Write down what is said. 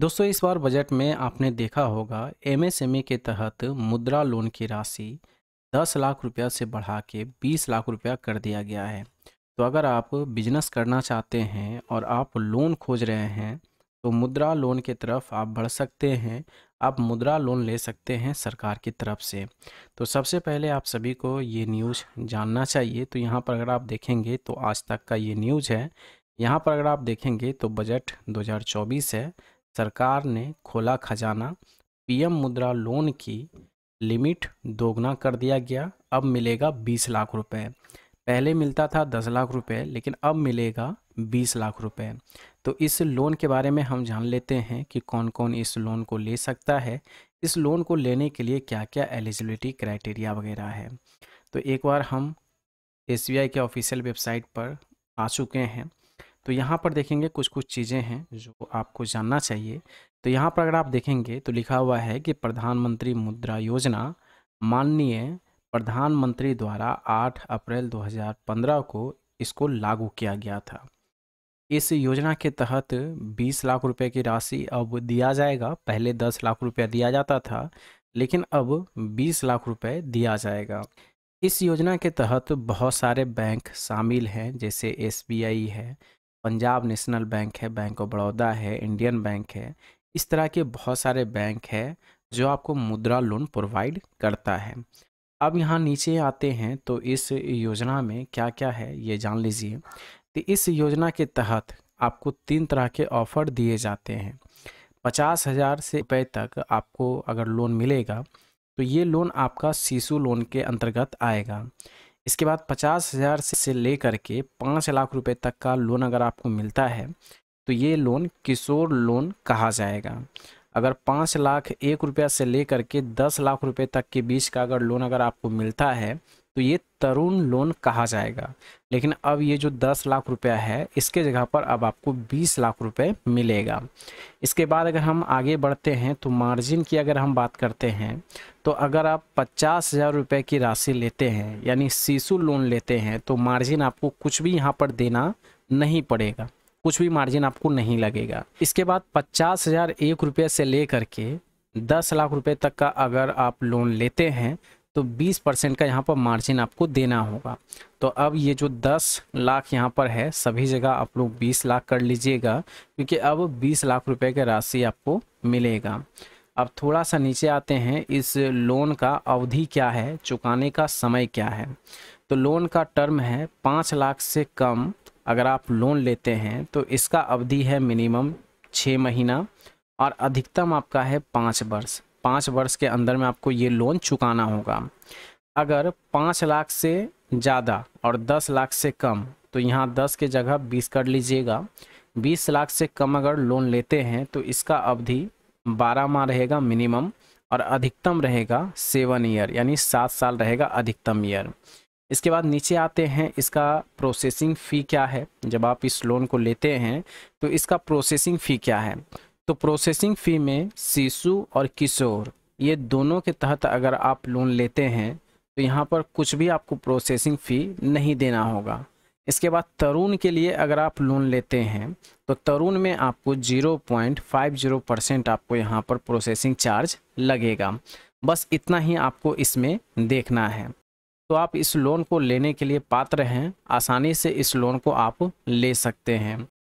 दोस्तों इस बार बजट में आपने देखा होगा एमएसएमई e के तहत मुद्रा लोन की राशि 10 लाख रुपया से बढ़ा के 20 लाख रुपया कर दिया गया है तो अगर आप बिजनेस करना चाहते हैं और आप लोन खोज रहे हैं तो मुद्रा लोन के तरफ आप बढ़ सकते हैं आप मुद्रा लोन ले सकते हैं सरकार की तरफ से तो सबसे पहले आप सभी को ये न्यूज़ जानना चाहिए तो यहाँ पर अगर आप देखेंगे तो आज तक का ये न्यूज़ है यहाँ पर अगर आप देखेंगे तो बजट 2024 है सरकार ने खोला खजाना पीएम मुद्रा लोन की लिमिट दोगुना कर दिया गया अब मिलेगा बीस लाख रुपए पहले मिलता था दस लाख रुपए लेकिन अब मिलेगा बीस लाख रुपए तो इस लोन के बारे में हम जान लेते हैं कि कौन कौन इस लोन को ले सकता है इस लोन को लेने के लिए क्या क्या एलिजिबिलिटी क्राइटेरिया वगैरह है तो एक बार हम एस के ऑफिशियल वेबसाइट पर आ चुके हैं तो यहाँ पर देखेंगे कुछ कुछ चीज़ें हैं जो आपको जानना चाहिए तो यहाँ पर अगर आप देखेंगे तो लिखा हुआ है कि प्रधानमंत्री मुद्रा योजना माननीय प्रधानमंत्री द्वारा 8 अप्रैल 2015 को इसको लागू किया गया था इस योजना के तहत 20 लाख रुपए की राशि अब दिया जाएगा पहले 10 लाख रुपया दिया जाता था लेकिन अब 20 लाख रुपए दिया जाएगा इस योजना के तहत बहुत सारे बैंक शामिल हैं जैसे एस है पंजाब नेशनल बैंक है बैंक ऑफ बड़ौदा है इंडियन बैंक है इस तरह के बहुत सारे बैंक है जो आपको मुद्रा लोन प्रोवाइड करता है अब यहाँ नीचे आते हैं तो इस योजना में क्या क्या है ये जान लीजिए तो इस योजना के तहत आपको तीन तरह के ऑफर दिए जाते हैं पचास हज़ार से रुपये तक आपको अगर लोन मिलेगा तो ये लोन आपका शिशु लोन के अंतर्गत आएगा इसके बाद पचास हज़ार से लेकर के पाँच लाख रुपए तक का लोन अगर आपको मिलता है तो ये लोन किशोर लोन कहा जाएगा अगर पाँच लाख एक रुपया से लेकर के दस लाख रुपए तक के बीच का अगर लोन अगर आपको मिलता है तो ये तरुण लोन कहा जाएगा लेकिन अब ये जो दस लाख रुपया है इसके जगह पर अब आपको बीस लाख रुपए मिलेगा इसके बाद अगर हम आगे बढ़ते हैं तो मार्जिन की अगर हम बात करते हैं तो अगर आप पचास हज़ार रुपये की राशि लेते हैं यानी सीसू लोन लेते हैं तो मार्जिन आपको कुछ भी यहाँ पर देना नहीं पड़ेगा कुछ भी मार्जिन आपको नहीं लगेगा इसके बाद पचास हज़ार एक रुपये से ले करके दस लाख रुपए तक का अगर आप लोन लेते हैं तो 20 परसेंट का यहाँ पर मार्जिन आपको देना होगा तो अब ये जो 10 लाख यहाँ पर है सभी जगह आप लोग 20 लाख कर लीजिएगा क्योंकि अब 20 लाख रुपए का राशि आपको मिलेगा अब थोड़ा सा नीचे आते हैं इस लोन का अवधि क्या है चुकाने का समय क्या है तो लोन का टर्म है पाँच लाख से कम अगर आप लोन लेते हैं तो इसका अवधि है मिनिमम छः महीना और अधिकतम आपका है पाँच वर्ष पाँच वर्ष के अंदर में आपको ये लोन चुकाना होगा अगर पाँच लाख से ज़्यादा और दस लाख से कम तो यहाँ दस के जगह बीस कर लीजिएगा बीस लाख से कम अगर लोन लेते हैं तो इसका अवधि बारह माह रहेगा मिनिमम और अधिकतम रहेगा सेवन ईयर यानी सात साल रहेगा अधिकतम ईयर इसके बाद नीचे आते हैं इसका प्रोसेसिंग फ़ी क्या है जब आप इस लोन को लेते हैं तो इसका प्रोसेसिंग फ़ी क्या है तो प्रोसेसिंग फ़ी में शिशु और किशोर ये दोनों के तहत अगर आप लोन लेते हैं तो यहाँ पर कुछ भी आपको प्रोसेसिंग फ़ी नहीं देना होगा इसके बाद तरुण के लिए अगर आप लोन लेते हैं तो तरुण में आपको 0.50 परसेंट आपको यहाँ पर प्रोसेसिंग चार्ज लगेगा बस इतना ही आपको इसमें देखना है तो आप इस लोन को लेने के लिए पात्र हैं आसानी से इस लोन को आप ले सकते हैं